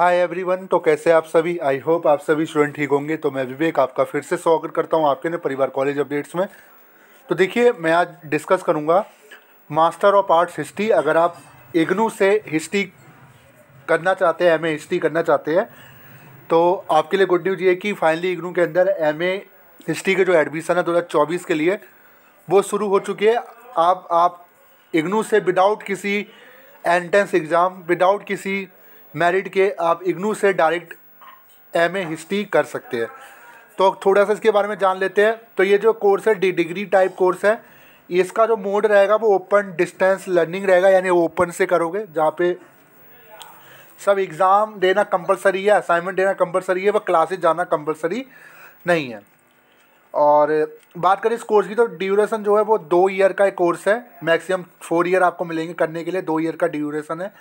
hi everyone तो कैसे आप सभी आई होप आप सभी स्टूडेंट ठीक होंगे तो मैं विवेक आपका फिर से स्वागत करता हूँ आपके ने परिवार कॉलेज अपडेट्स में तो देखिए मैं आज डिस्कस करूँगा मास्टर ऑफ आर्ट्स हिस्ट्री अगर आप इग्नू से हिस्ट्री करना चाहते हैं एम हिस्ट्री करना चाहते हैं तो आपके लिए गुड न्यूज़ ये कि फाइनली इग्नू के अंदर एम हिस्ट्री के जो एडमिशन है दो के लिए वो शुरू हो चुकी है आप आप इग्नू से विदाउट किसी एंट्रेंस एग्ज़ाम विदाउट किसी मेरिट के आप इग्नू से डायरेक्ट एम ए हिस्ट्री कर सकते हैं तो थोड़ा सा इसके बारे में जान लेते हैं तो ये जो कोर्स है डिग्री टाइप कोर्स है इसका जो मोड रहेगा वो ओपन डिस्टेंस लर्निंग रहेगा यानी ओपन से करोगे जहाँ पे सब एग्ज़ाम देना कंपलसरी है असाइनमेंट देना कंपलसरी है वह क्लासेस जाना कंपलसरी नहीं है और बात करें इस कोर्स की तो ड्यूरेशन जो है वो दो ईयर का एक कोर्स है मैक्सिमम फोर ईयर आपको मिलेंगे करने के लिए दो ईयर का ड्यूरेशन है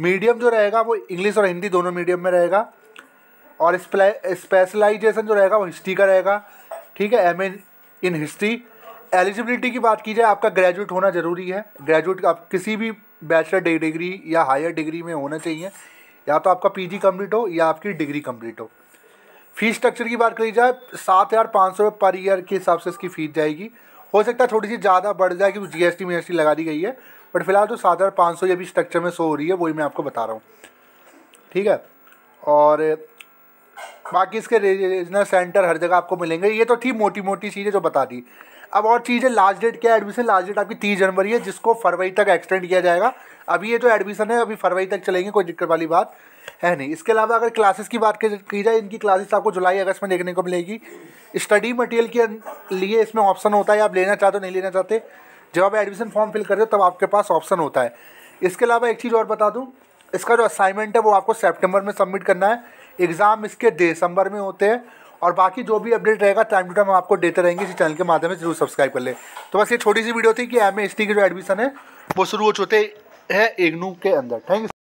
मीडियम जो रहेगा वो इंग्लिश और हिंदी दोनों मीडियम में रहेगा और स्पेशलाइजेशन जो रहेगा वो हिस्ट्री का रहेगा ठीक है M A in history eligibility की बात की जाए आपका ग्रेजुएट होना ज़रूरी है ग्रेजुएट आप किसी भी बैचलर डिग्री या हायर डिग्री में होना चाहिए या तो आपका पीजी कंप्लीट हो या आपकी डिग्री कंप्लीट हो फीस स्ट्रक्चर की बात करी जाए सात हज़ार पाँच सौ रुपये पर ईयर के हिसाब से इसकी फ़ीस जाएगी हो सकता है थोड़ी सी ज़्यादा बढ़ जाए उस जी एस टी लगा दी गई है बट फिलहाल तो सात हज़ार पाँच सौ ये भी स्ट्रक्चर में सो हो रही है वही मैं आपको बता रहा हूँ ठीक है और बाकी इसके रीजनल सेंटर हर जगह आपको मिलेंगे ये तो थी मोटी मोटी चीज़ें जो बता दी अब और चीज़ है लास्ट डेट क्या है एडमिशन लास्ट डेट आपकी तीस जनवरी है जिसको फरवरी तक एक्सटेंड किया जाएगा अभी ये जो एडमिशन है अभी फरवरी तक चलेंगे कोई दिक्कत वाली बात है नहीं इसके अलावा अगर क्लासेस की बात की जाए इनकी क्लासेस आपको जुलाई अगस्त में देखने को मिलेगी स्टडी मटेरियल के लिए इसमें ऑप्शन होता है आप लेना चाहते हो नहीं लेना चाहते जब आप एडमिशन फॉर्म फिल रहे हो तब आपके पास ऑप्शन होता है इसके अलावा एक चीज़ और बता दूँ इसका जो असाइनमेंट है वो आपको सेप्टेम्बर में सबमिट करना है एग्ज़ाम इसके दिसंबर में होते हैं और बाकी जो भी अपडेट रहेगा टाइम टू टाइम हम आपको देते रहेंगे इस चैनल के माध्यम से जरूर सब्सक्राइब कर ले तो बस ये छोटी सी वीडियो थी कि एम एस टी की जो एडमिशन है वो शुरू हो चुके है एगनू के अंदर थैंक यू